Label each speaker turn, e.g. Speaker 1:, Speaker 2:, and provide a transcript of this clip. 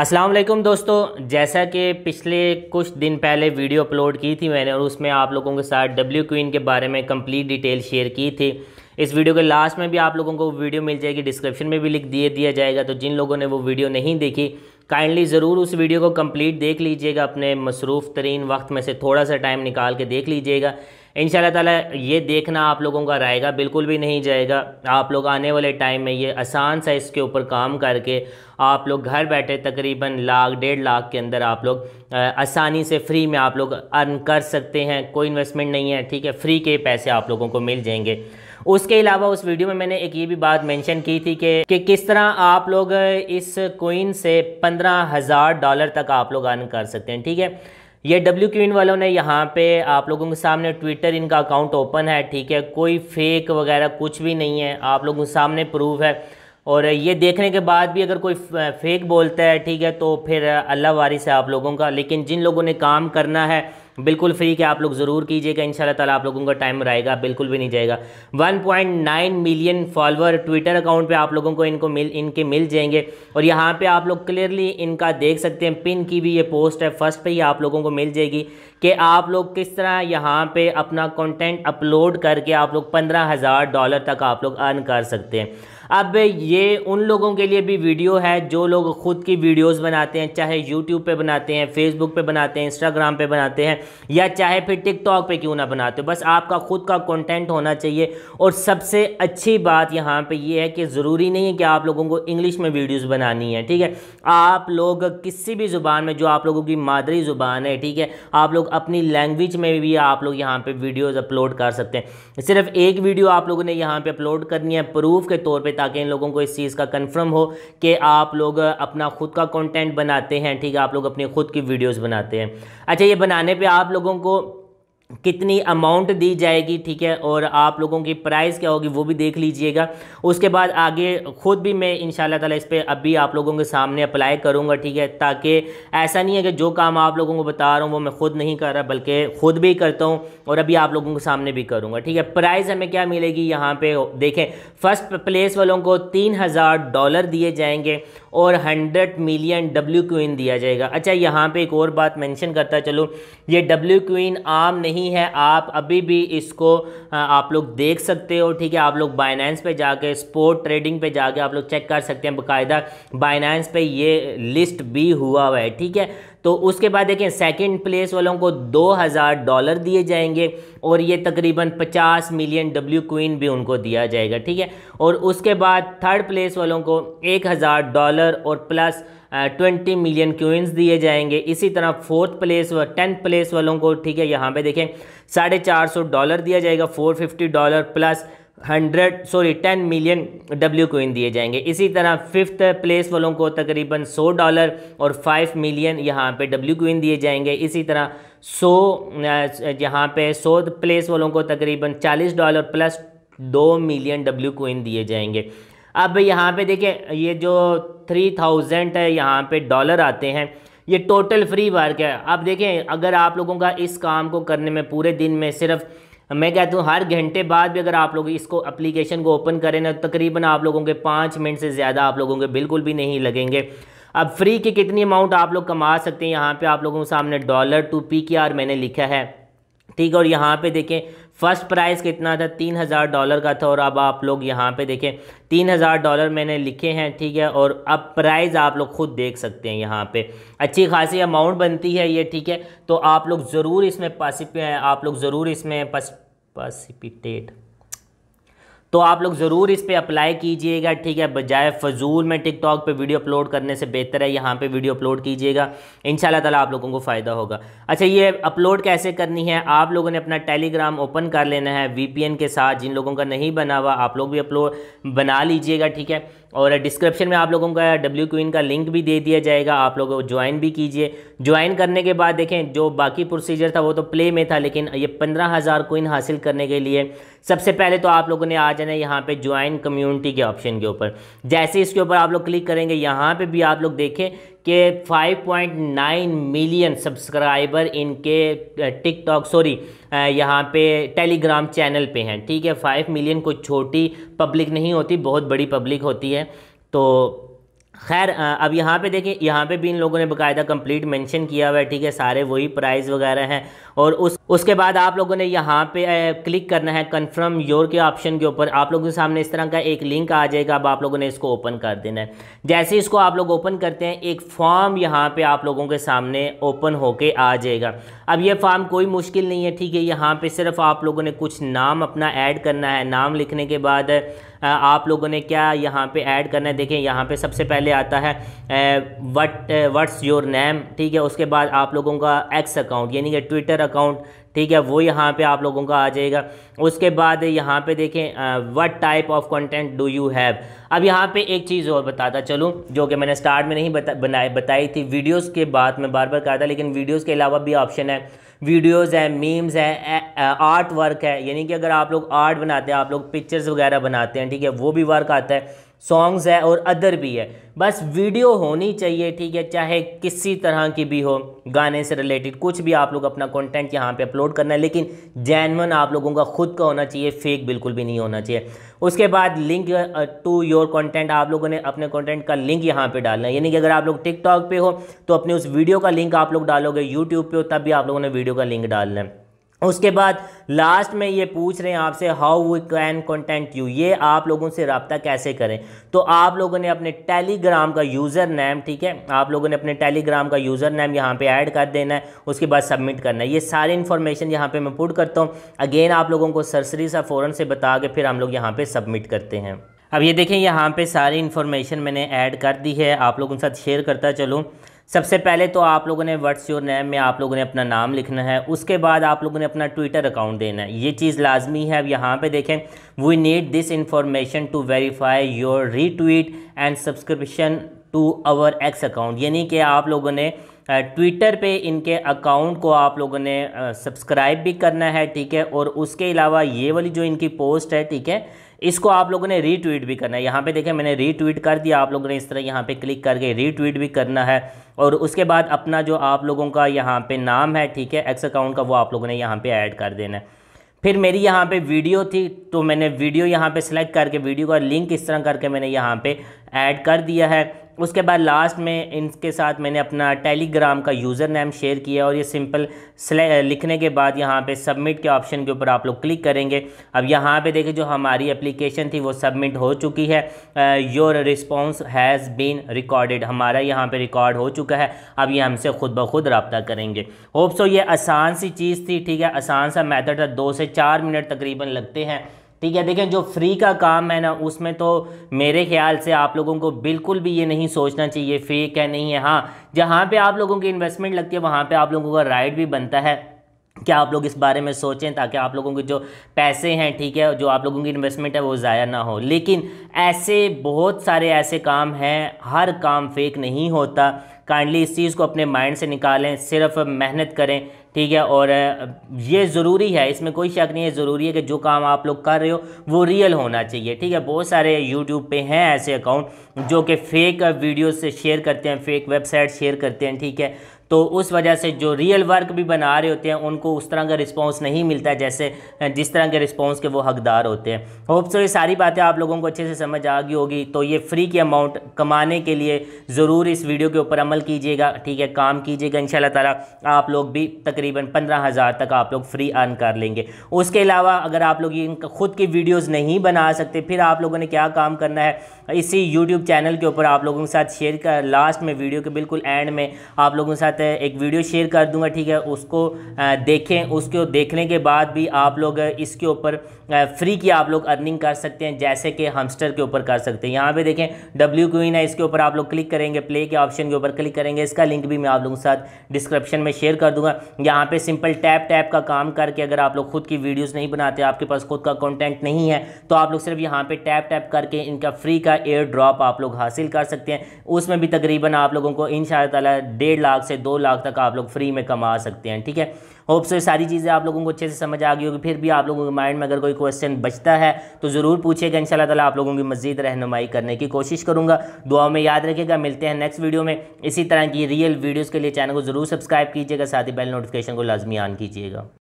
Speaker 1: असलम दोस्तों जैसा कि पिछले कुछ दिन पहले वीडियो अपलोड की थी मैंने और उसमें आप लोगों के साथ डब्ल्यू क्वीन के बारे में कंप्लीट डिटेल शेयर की थी इस वीडियो के लास्ट में भी आप लोगों को वीडियो मिल जाएगी डिस्क्रिप्शन में भी लिख दिए दिया जाएगा तो जिन लोगों ने वो वीडियो नहीं देखी काइंडली ज़रूर उस वीडियो को कम्प्लीट देख लीजिएगा अपने मसरूफ़ तरीन वक्त में से थोड़ा सा टाइम निकाल के देख लीजिएगा इन ताला ये देखना आप लोगों का रहेगा बिल्कुल भी नहीं जाएगा आप लोग आने वाले टाइम में ये आसान सा इसके ऊपर काम करके आप लोग घर बैठे तकरीबन लाख डेढ़ लाख के अंदर आप लोग आसानी से फ्री में आप लोग अर्न कर सकते हैं कोई इन्वेस्टमेंट नहीं है ठीक है फ्री के पैसे आप लोगों को मिल जाएंगे उसके अलावा उस वीडियो में मैंने एक ये भी बात मेंशन की थी कि कि किस तरह आप लोग इस कोइन से पंद्रह हज़ार डॉलर तक आप लोग अर्न कर सकते हैं ठीक है ये डब्ल्यू क्वीन वालों ने यहाँ पे आप लोगों के सामने ट्विटर इनका अकाउंट ओपन है ठीक है कोई फेक वगैरह कुछ भी नहीं है आप लोगों के सामने प्रूफ है और ये देखने के बाद भी अगर कोई फेक बोलता है ठीक है तो फिर अल्लाह वारिस है आप लोगों का लेकिन जिन लोगों ने काम करना है बिल्कुल फ्री के आप लोग ज़रूर कीजिएगा इन शाला आप लोगों का टाइम रहेगा बिल्कुल भी नहीं जाएगा 1.9 मिलियन फॉलोअर ट्विटर अकाउंट पे आप लोगों को इनको मिल इनके मिल जाएंगे और यहाँ पे आप लोग क्लियरली इनका देख सकते हैं पिन की भी ये पोस्ट है फर्स्ट पे ही आप लोगों को मिल जाएगी कि आप लोग किस तरह यहाँ पर अपना कॉन्टेंट अपलोड करके आप लोग पंद्रह डॉलर तक आप लोग अर्न कर सकते हैं अब ये उन लोगों के लिए भी वीडियो है जो लोग खुद की वीडियोस बनाते हैं चाहे यूट्यूब पे बनाते हैं फेसबुक पे बनाते हैं इंस्टाग्राम पे बनाते हैं या चाहे फिर टिकटॉक पे क्यों ना बनाते हो बस आपका खुद का कंटेंट होना चाहिए और सबसे अच्छी बात यहाँ पे ये है कि ज़रूरी नहीं है कि आप लोगों को इंग्लिश में वीडियोज़ बनानी है ठीक है आप लोग किसी भी ज़ुबान में जो आप लोगों की मादरी ज़ुबान है ठीक है आप लोग अपनी लैंग्वेज में भी आप लोग यहाँ पर वीडियोज़ अपलोड कर सकते हैं सिर्फ एक वीडियो आप लोगों ने यहाँ पर अपलोड करनी है प्रूफ के तौर पर ताकि इन लोगों को इस चीज़ का कन्फर्म हो कि आप लोग अपना खुद का कॉन्टेंट बनाते हैं ठीक है आप लोग अपनी खुद की वीडियोज़ बनाते हैं अच्छा ये बनाने पर आप लोगों को कितनी अमाउंट दी जाएगी ठीक है और आप लोगों की प्राइस क्या होगी वो भी देख लीजिएगा उसके बाद आगे ख़ुद भी मैं इन ताला इस पर अभी आप लोगों के सामने अप्लाई करूँगा ठीक है ताकि ऐसा नहीं है कि जो काम आप लोगों को बता रहा हूँ वो मैं ख़ुद नहीं कर रहा बल्कि ख़ुद भी करता हूँ और अभी आप लोगों के सामने भी करूँगा ठीक है प्राइज़ हमें क्या मिलेगी यहाँ पर देखें फ़र्स्ट प्लेस वालों को तीन डॉलर दिए जाएंगे और हंड्रेड मिलियन डब्ल्यू क्वीन दिया जाएगा अच्छा यहाँ पर एक और बात मैंशन करता चलो ये डब्ल्यू क्वीन आम नहीं नहीं है आप अभी भी इसको आप लोग देख सकते हो ठीक है आप लोग बाइनेंस पे जाके स्पोर्ट ट्रेडिंग पे जाके आप लोग चेक कर सकते हैं बकायदा बाइनेंस पे ये लिस्ट भी हुआ हुआ है ठीक है तो उसके बाद देखें सेकंड प्लेस वालों को 2000 डॉलर दिए जाएंगे और ये तकरीबन 50 मिलियन डब्ल्यू क्वीन भी उनको दिया जाएगा ठीक है और उसके बाद थर्ड प्लेस वालों को 1000 डॉलर और प्लस ट्वेंटी मिलियन क्यूंस दिए जाएंगे इसी तरह फोर्थ प्लेस व टेंथ प्लेस वालों को ठीक है यहाँ पे देखें साढ़े चार सौ डॉलर दिया जाएगा four fifty dollar plus hundred sorry ten million W coin दिए जाएंगे इसी तरह फिफ्थ प्लेस वालों को तकरीबन सौ डॉलर और फाइव मिलियन यहाँ पे डब्ल्यू क्यून दिए जाएंगे इसी तरह सौ यहाँ पे सौ प्लेस वालों को तकरीबन चालीस डॉलर प्लस दो मिलियन डब्ल्यू कोइन दिए जाएंगे अब यहाँ पे देखें ये जो थ्री थाउजेंड है यहाँ पे डॉलर आते हैं ये टोटल फ्री वर्क है अब देखें अगर आप लोगों का इस काम को करने में पूरे दिन में सिर्फ मैं कहता हूँ हर घंटे बाद भी अगर आप लोग इसको अप्लीकेशन को ओपन करें ना तकरीबन आप लोगों के पाँच मिनट से ज़्यादा आप लोगों के बिल्कुल भी नहीं लगेंगे अब फ्री की कितनी अमाउंट आप लोग कमा सकते हैं यहाँ पे आप लोगों के सामने डॉलर टू पी मैंने लिखा है ठीक है और यहाँ पे देखें फर्स्ट प्राइस कितना था तीन हज़ार डॉलर का था और अब आप लोग यहाँ पे देखें तीन हज़ार डॉलर मैंने लिखे हैं ठीक है और अब प्राइस आप लोग खुद देख सकते हैं यहाँ पे अच्छी खासी अमाउंट बनती है ये ठीक है तो आप लोग ज़रूर इसमें पासिप आप लोग ज़रूर इसमें पास पासिपिटेट तो आप लोग ज़रूर इस पर अप्लाई कीजिएगा ठीक है बजाय फजूल में टिकटॉक पे वीडियो अपलोड करने से बेहतर है यहाँ पे वीडियो अपलोड कीजिएगा इन ताला आप लोगों को फ़ायदा होगा अच्छा ये अपलोड कैसे करनी है आप लोगों ने अपना टेलीग्राम ओपन कर लेना है वी के साथ जिन लोगों का नहीं बना हुआ आप लोग भी अपलोड बना लीजिएगा ठीक है और डिस्क्रिप्शन में आप लोगों का डब्ल्यू क्वीन का लिंक भी दे दिया जाएगा आप लोग ज्वाइन भी कीजिए ज्वाइन करने के बाद देखें जो बाकी प्रोसीजर था वो तो प्ले में था लेकिन ये पंद्रह हज़ार कोइन हासिल करने के लिए सबसे पहले तो आप लोगों ने आ जाना है यहाँ पे ज्वाइन कम्युनिटी के ऑप्शन के ऊपर जैसे इसके ऊपर आप लोग क्लिक करेंगे यहाँ पर भी आप लोग देखें के 5.9 मिलियन सब्सक्राइबर इनके टिकटॉक सॉरी यहाँ पे टेलीग्राम चैनल पे हैं ठीक है 5 मिलियन कोई छोटी पब्लिक नहीं होती बहुत बड़ी पब्लिक होती है तो खैर अब यहाँ पे देखें यहाँ पे भी इन लोगों ने बकायदा कंप्लीट मेंशन किया हुआ है ठीक है सारे वही प्राइस वगैरह हैं और उस उसके बाद आप लोगों ने यहाँ पे क्लिक करना है कंफर्म योर के ऑप्शन के ऊपर आप लोगों के सामने इस तरह का एक लिंक आ जाएगा अब आप लोगों ने इसको ओपन कर देना है जैसे इसको आप लोग ओपन करते हैं एक फॉर्म यहाँ पर आप लोगों के सामने ओपन होके आ जाएगा अब ये फॉर्म कोई मुश्किल नहीं है ठीक है यहाँ पर सिर्फ आप लोगों ने कुछ नाम अपना ऐड करना है नाम लिखने के बाद आप लोगों ने क्या यहाँ पे ऐड करना है देखें यहाँ पे सबसे पहले आता है वट व्हाट्स योर नेम ठीक है उसके बाद आप लोगों का एक्स अकाउंट यानी कि ट्विटर अकाउंट ठीक है वो यहाँ पे आप लोगों का आ जाएगा उसके बाद यहाँ पे देखें what type of content do you have अब यहाँ पे एक चीज़ और बताता चलूँ जो कि मैंने स्टार्ट में नहीं बता बनाए बताई थी वीडियोस के बाद मैं बार बार कहा था लेकिन वीडियोस के अलावा भी ऑप्शन है वीडियोज़ हैं मीम्स हैं आर्ट वर्क है यानी कि अगर आप लोग आर्ट बनाते हैं आप लोग पिक्चर्स वगैरह बनाते हैं ठीक है वो भी वर्क आता है सॉन्ग्स है और अदर भी है बस वीडियो होनी चाहिए ठीक है चाहे किसी तरह की भी हो गाने से रिलेटेड कुछ भी आप लोग अपना कंटेंट यहाँ पे अपलोड करना है लेकिन जैनवन आप लोगों का खुद का होना चाहिए फेक बिल्कुल भी नहीं होना चाहिए उसके बाद लिंक टू योर कंटेंट आप लोगों ने अपने कंटेंट का लिंक यहाँ पे डालना है यानी कि अगर आप लोग टिकटॉक पे हो तो अपने उस वीडियो का लिंक आप लोग डालोगे यूट्यूब पे हो तब भी आप लोगों ने वीडियो का लिंक डालना है उसके बाद लास्ट में ये पूछ रहे हैं आपसे how we can contact you ये आप लोगों से रबता कैसे करें तो आप लोगों ने अपने टेलीग्राम का यूज़र नेम ठीक है आप लोगों ने अपने टेलीग्राम का यूज़र नेम यहाँ पे ऐड कर देना है उसके बाद सबमिट करना है ये सारी इन्फॉर्मेशन यहाँ पे मैं पुट करता हूँ अगेन आप लोगों को सरसरी सा फ़ौरन से बता के फिर हम लोग यहाँ पर सबमिट करते हैं अब ये देखें यहाँ पे सारी इन्फॉर्मेशन मैंने ऐड कर दी है आप लोगों के साथ शेयर करता चलूँ सबसे पहले तो आप लोगों ने व्हाट्स योर नेम में आप लोगों ने अपना नाम लिखना है उसके बाद आप लोगों ने अपना ट्विटर अकाउंट देना है ये चीज़ लाजमी है अब यहाँ पे देखें we need this information to verify your retweet and subscription to our X account यानी कि आप लोगों ने ट्विटर पे इनके अकाउंट को आप लोगों ने सब्सक्राइब भी करना है ठीक है और उसके अलावा ये वाली जो इनकी पोस्ट है ठीक है इसको आप लोगों ने रीट्वीट भी करना है यहाँ पे देखें मैंने रीट्वीट कर दिया आप लोगों ने इस तरह यहाँ पे क्लिक करके रीट्वीट भी करना है और उसके बाद अपना जो आप लोगों का यहाँ पे नाम है ठीक है एक्स अकाउंट का वो आप लोगों ने यहाँ पे ऐड कर देना है फिर मेरी यहाँ पे वीडियो थी तो मैंने वीडियो यहाँ पे सेलेक्ट करके वीडियो का लिंक इस तरह करके मैंने यहाँ पे ऐड कर दिया है उसके बाद लास्ट में इनके साथ मैंने अपना टेलीग्राम का यूज़र नेम शेयर किया और ये सिंपल लिखने के बाद यहाँ पे सबमिट के ऑप्शन के ऊपर आप लोग क्लिक करेंगे अब यहाँ पे देखें जो हमारी एप्लीकेशन थी वो सबमिट हो चुकी है your response has been recorded हमारा यहाँ पर रिकॉर्ड हो चुका है अब ये हमसे खुद ब खुद रबता करेंगे होप सो ये आसान सी चीज़ थी ठीक है आसान सा मैथड था दो से चार मिनट तकरीबन लगते हैं ठीक है देखें जो फ्री का काम है ना उसमें तो मेरे ख्याल से आप लोगों को बिल्कुल भी ये नहीं सोचना चाहिए फ्री क्या नहीं है हाँ जहाँ पे आप लोगों की इन्वेस्टमेंट लगती है वहाँ पे आप लोगों का राइट भी बनता है क्या आप लोग इस बारे में सोचें ताकि आप लोगों के जो पैसे हैं ठीक है जो आप लोगों की इन्वेस्टमेंट है वो ज़ाया ना हो लेकिन ऐसे बहुत सारे ऐसे काम हैं हर काम फेक नहीं होता काइंडली इस चीज़ को अपने माइंड से निकालें सिर्फ मेहनत करें ठीक है और ये ज़रूरी है इसमें कोई शक नहीं है ज़रूरी है कि जो काम आप लोग कर रहे हो वो रियल होना चाहिए ठीक है बहुत सारे यूट्यूब पे हैं ऐसे अकाउंट जो कि फ़ेक वीडियोस से शेयर करते हैं फ़ेक वेबसाइट शेयर करते हैं ठीक है तो उस वजह से जो रियल वर्क भी बना रहे होते हैं उनको उस तरह का रिस्पॉन्स नहीं मिलता जैसे जिस तरह के रिस्पॉन्स के वो हकदार होते हैं होप सो ये सारी बातें आप लोगों को अच्छे से समझ आ गई होगी तो ये फ्री की अमाउंट कमाने के लिए ज़रूर इस वीडियो के ऊपर अमल कीजिएगा ठीक है काम कीजिएगा इन ताला आप लोग भी तकरीबन पंद्रह हज़ार तक आप लोग फ्री अर्न कर लेंगे उसके अलावा अगर आप लोग इन खुद की वीडियोज़ नहीं बना सकते फिर आप लोगों ने क्या काम करना है इसी यूट्यूब चैनल के ऊपर आप लोगों के साथ शेयर कर लास्ट में वीडियो के बिल्कुल एंड में आप लोगों के साथ जाता है एक वीडियो शेयर कर दूंगा ठीक है उसको देखें उसको देखने के बाद भी आप लोग इसके ऊपर फ्री की आप लोग अर्निंग कर सकते हैं जैसे कि हमस्टर के ऊपर कर सकते हैं यहाँ पे देखें डब्ल्यू क्वीन है इसके ऊपर आप लोग क्लिक करेंगे प्ले के ऑप्शन के ऊपर क्लिक करेंगे इसका लिंक भी मैं आप लोगों के साथ डिस्क्रिप्शन में शेयर कर दूंगा यहाँ पे सिंपल टैप टैप का काम करके अगर आप लोग खुद की वीडियोज नहीं बनाते आपके पास खुद का कॉन्टेंट नहीं है तो आप लोग सिर्फ यहाँ पर टैप टैप करके इनका फ्री का एयर ड्रॉप आप लोग हासिल कर सकते हैं उसमें भी तकरीबन आप लोगों को इन शाह डेढ़ लाख से दो दो लाख तक आप लोग फ्री में कमा सकते हैं ठीक है होप सो ये सारी चीज़ें आप लोगों को अच्छे से समझ आ गई होगी फिर भी आप लोगों के माइंड में अगर कोई क्वेश्चन बचता है तो ज़रूर पूछेगा इन तला आप लोगों की मजीद रहनुमाई करने की कोशिश करूँगा दुआ में याद रखेगा मिलते हैं नेक्स्ट वीडियो में इसी तरह की रियल वीडियोज़ के लिए चैनल को ज़रूर सब्सक्राइब कीजिएगा साथ ही बेल नोटिफिकेशन को लाजमी ऑन कीजिएगा